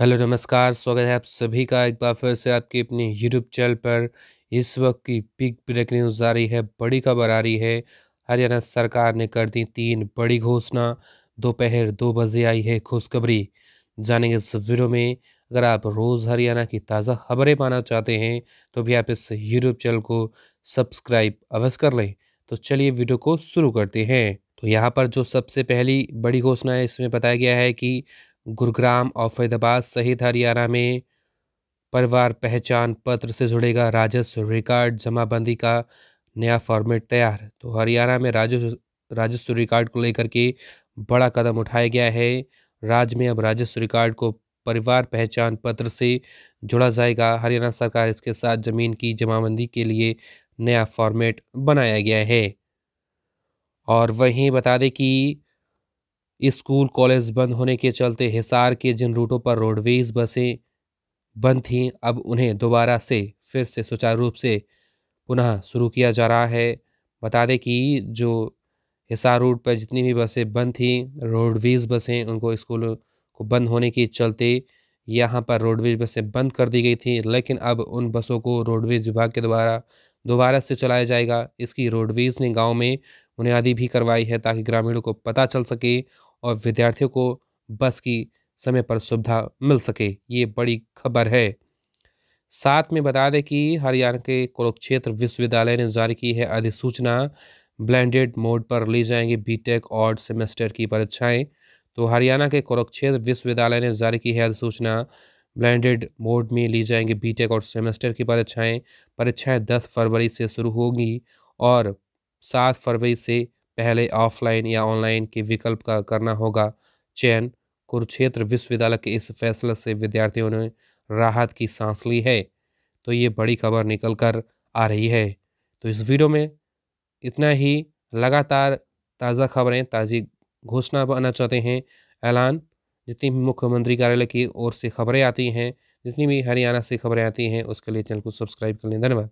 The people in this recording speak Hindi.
हेलो नमस्कार स्वागत है आप सभी का एक बार फिर से आपकी अपनी यूट्यूब चैनल पर इस वक्त की बिग ब्रेक न्यूज़ आ रही है बड़ी खबर आ रही है हरियाणा सरकार ने कर दी तीन बड़ी घोषणा दोपहर दो, दो बजे आई है खुशखबरी जानेंगे इस वीडियो में अगर आप रोज़ हरियाणा की ताज़ा खबरें पाना चाहते हैं तो भी आप इस यूट्यूब चैनल को सब्सक्राइब अवश्य कर लें तो चलिए वीडियो को शुरू करते हैं तो यहाँ पर जो सबसे पहली बड़ी घोषणा है इसमें बताया गया है कि गुरुग्राम और फैदाबाद सहित हरियाणा में परिवार पहचान पत्र से जुड़ेगा राजस्व रिकॉर्ड जमाबंदी का नया फॉर्मेट तैयार तो हरियाणा में राजस्व राजस्व रिकॉर्ड को लेकर के बड़ा कदम उठाया गया है राज्य में अब राजस्व रिकॉर्ड को परिवार पहचान पत्र से जोड़ा जाएगा हरियाणा सरकार इसके साथ जमीन की जमाबंदी के लिए नया फॉर्मेट बनाया गया है और वहीं बता दें कि स्कूल कॉलेज बंद होने के चलते हिसार के जिन रूटों पर रोडवेज बसें बंद थीं अब उन्हें दोबारा से फिर से सुचारू रूप से पुनः शुरू किया जा रहा है बता दें कि जो हिसार रूट पर जितनी भी बसें बंद थीं रोडवेज बसें उनको स्कूल को बंद होने के चलते यहाँ पर रोडवेज बसें बंद कर दी गई थी लेकिन अब उन बसों को रोडवेज विभाग के द्वारा दोबारा से चलाया जाएगा इसकी रोडवेज ने गांव में बुनियादी भी करवाई है ताकि ग्रामीणों को पता चल सके और विद्यार्थियों को बस की समय पर सुविधा मिल सके ये बड़ी खबर है साथ में बता दें कि हरियाणा के कुरुक्षेत्र विश्वविद्यालय ने जारी की है अधिसूचना ब्लेंडेड मोड पर ली जाएंगी बीटेक और सेमेस्टर की परीक्षाएं तो हरियाणा के कुरुक्षेत्र विश्वविद्यालय ने जारी की है अधिसूचना ब्लेंडेड मोड में ली जाएंगी बीटेक और सेमेस्टर की परीक्षाएं परीक्षाएं दस फरवरी से शुरू होगी और सात फरवरी से पहले ऑफलाइन या ऑनलाइन के विकल्प का करना होगा चयन कुरुक्षेत्र विश्वविद्यालय के इस फैसले से विद्यार्थियों ने राहत की सांस ली है तो ये बड़ी खबर निकल कर आ रही है तो इस वीडियो में इतना ही लगातार ताज़ा खबरें ताज़ी घोषणा पाना चाहते हैं ऐलान जितनी भी मुख्यमंत्री कार्यालय की ओर से खबरें आती हैं जितनी भी हरियाणा से खबरें आती हैं उसके लिए चैनल को सब्सक्राइब कर लें धन्यवाद